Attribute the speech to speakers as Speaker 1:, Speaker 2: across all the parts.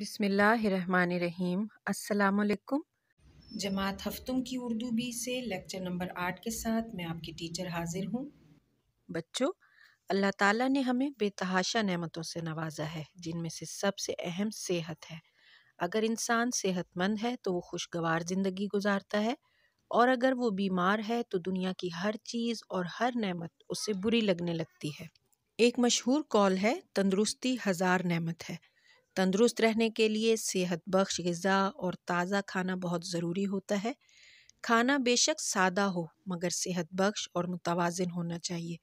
Speaker 1: बिसमीम् अल्लाम जमात हफ्तों की उर्दू बी से लेक्चर नंबर आठ के साथ मैं आपकी टीचर हाजिर हूँ बच्चों अल्लाह ताला ने हमें बेतहाशा नेमतों से नवाजा है जिनमें से सबसे अहम सेहत है अगर इंसान सेहतमंद है तो वो खुशगवार ज़िंदगी गुजारता है और अगर वो बीमार है तो दुनिया की हर चीज़ और हर नेमत उसे बुरी लगने लगती है एक मशहूर कॉल है तंदरुस्ती हज़ार नेमत है तंदुरुस्त रहने के लिए सेहत बख्श गज़ा और ताज़ा खाना बहुत ज़रूरी होता है खाना बेशक सादा हो मगर सेहत बख्श और मुतवाजन होना चाहिए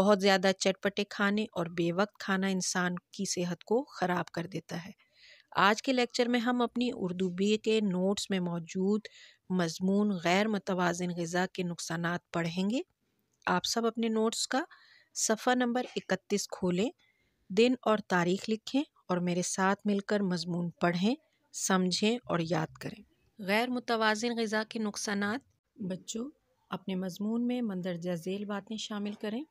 Speaker 1: बहुत ज़्यादा चटपटे खाने और बेवक्त खाना इंसान की सेहत को ख़राब कर देता है आज के लेक्चर में हम अपनी उर्दू बी के नोट्स में मौजूद मजमून गैर मुतवाजन गज़ा के नुकसान पढ़ेंगे आप सब अपने नोट्स का सफ़ा नंबर इकतीस खोलें दिन और तारीख लिखें और मेरे साथ मिलकर मजमून पढ़ें समझें और याद करें गैर मुतवाजन गज़ा के नुकसान बच्चों अपने मजमून में मंदरजा झेल बातें शामिल करें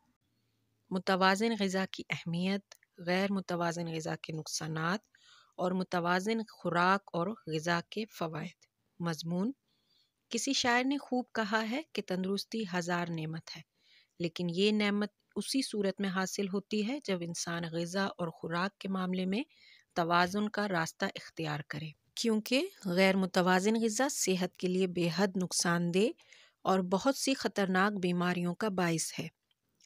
Speaker 1: मुतवाजन गज़ा की अहमियत गैर मुतवाजन गज़ा के नुकसान और मुतवाजन खुराक और गज़ा के फ़वाद मजमून किसी शायर ने खूब कहा है कि तंदरुस्ती हज़ार नेमत है लेकिन ये नेमत उसी सूरत में हासिल होती है जब इंसान गज़ा और ख़ुराक के मामले में तोज़ुन का रास्ता इख्तियार करे क्योंकि गैर मुतवाजन गज़ा सेहत के लिए बेहद नुकसानदेह और बहुत सी ख़तरनाक बीमारियों का बायस है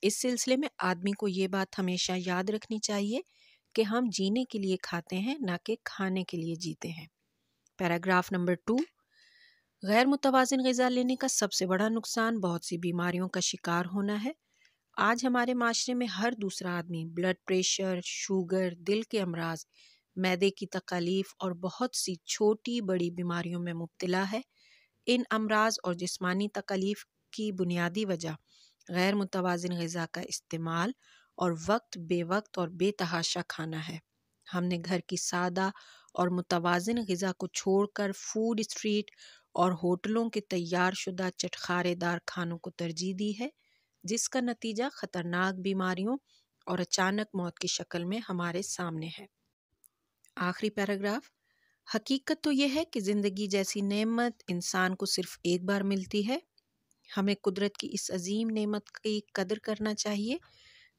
Speaker 1: इस सिलसिले में आदमी को ये बात हमेशा याद रखनी चाहिए कि हम जीने के लिए खाते हैं ना कि खाने के लिए जीते हैं पैराग्राफ नंबर टू गैर मुतवाजन गज़ा लेने का सबसे बड़ा नुकसान बहुत सी बीमारियों का शिकार होना है आज हमारे माशरे में हर दूसरा आदमी ब्लड प्रेशर शुगर दिल के अमराज मैदे की तकालीफ और बहुत सी छोटी बड़ी बीमारियों में मुबतला है इन अमराज और जिस्मानी तकालीफ की बुनियादी वजह गैर मुतवाजन गज़ा का इस्तेमाल और वक्त बेवक्त और बेतहाशा खाना है हमने घर की सादा और मुतवाजन गज़ा को छोड़कर फूड स्ट्रीट और होटलों के तैयार शुदा चटखारेदार खानों को तरजीह दी है जिसका नतीजा खतरनाक बीमारियों और अचानक मौत की शक्ल में हमारे सामने है आखिरी पैराग्राफ हकीकत तो यह है कि ज़िंदगी जैसी नेमत इंसान को सिर्फ एक बार मिलती है हमें कुदरत की इस अजीम नेमत की कदर करना चाहिए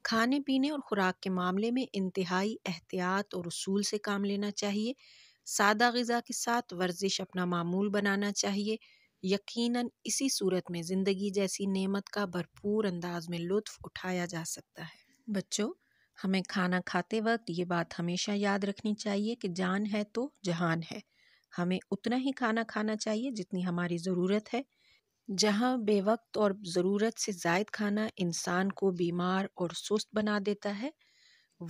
Speaker 1: खाने पीने और ख़ुराक के मामले में इंतहाई एहतियात और उसूल से काम लेना चाहिए सादा गज़ा के साथ वर्जिश अपना मामूल बनाना चाहिए यकीनन इसी सूरत में ज़िंदगी जैसी नेमत का भरपूर अंदाज में लुत्फ़ उठाया जा सकता है बच्चों हमें खाना खाते वक्त ये बात हमेशा याद रखनी चाहिए कि जान है तो जहान है हमें उतना ही खाना खाना चाहिए जितनी हमारी ज़रूरत है जहाँ बेवक्त और ज़रूरत से जायद खाना इंसान को बीमार और सुस्त बना देता है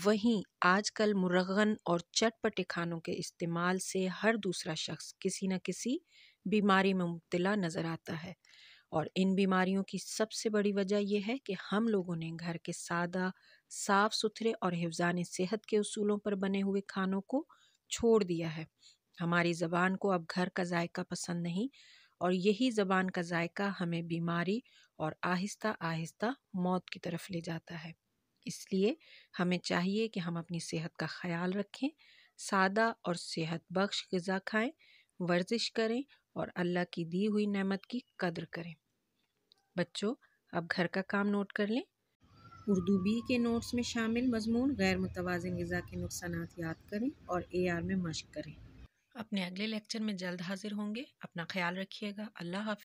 Speaker 1: वहीं आजकल मुर्गन और चटपटे खानों के इस्तेमाल से हर दूसरा शख्स किसी न किसी बीमारी में मुबतला नज़र आता है और इन बीमारियों की सबसे बड़ी वजह यह है कि हम लोगों ने घर के सादा साफ़ सुथरे और हिफान सेहत के असूलों पर बने हुए खानों को छोड़ दिया है हमारी ज़बान को अब घर का जायका पसंद नहीं और यही ज़बान का जायका हमें बीमारी और आहिस्ता आहिस्ता मौत की तरफ ले जाता है इसलिए हमें चाहिए कि हम अपनी सेहत का ख्याल रखें सादा और सेहत बख्श गज़ा खाएँ वर्जिश करें और अल्लाह की दी हुई नेमत की कद्र करें बच्चों अब घर का काम नोट कर लें उर्दू बी के नोट्स में शामिल मजमून गैर मुतवाजन गज़ा के नुकसान याद करें और ए आर में मश्क करें अपने अगले लेक्चर में जल्द हाजिर होंगे अपना ख्याल रखिएगा अल्लाह हाफि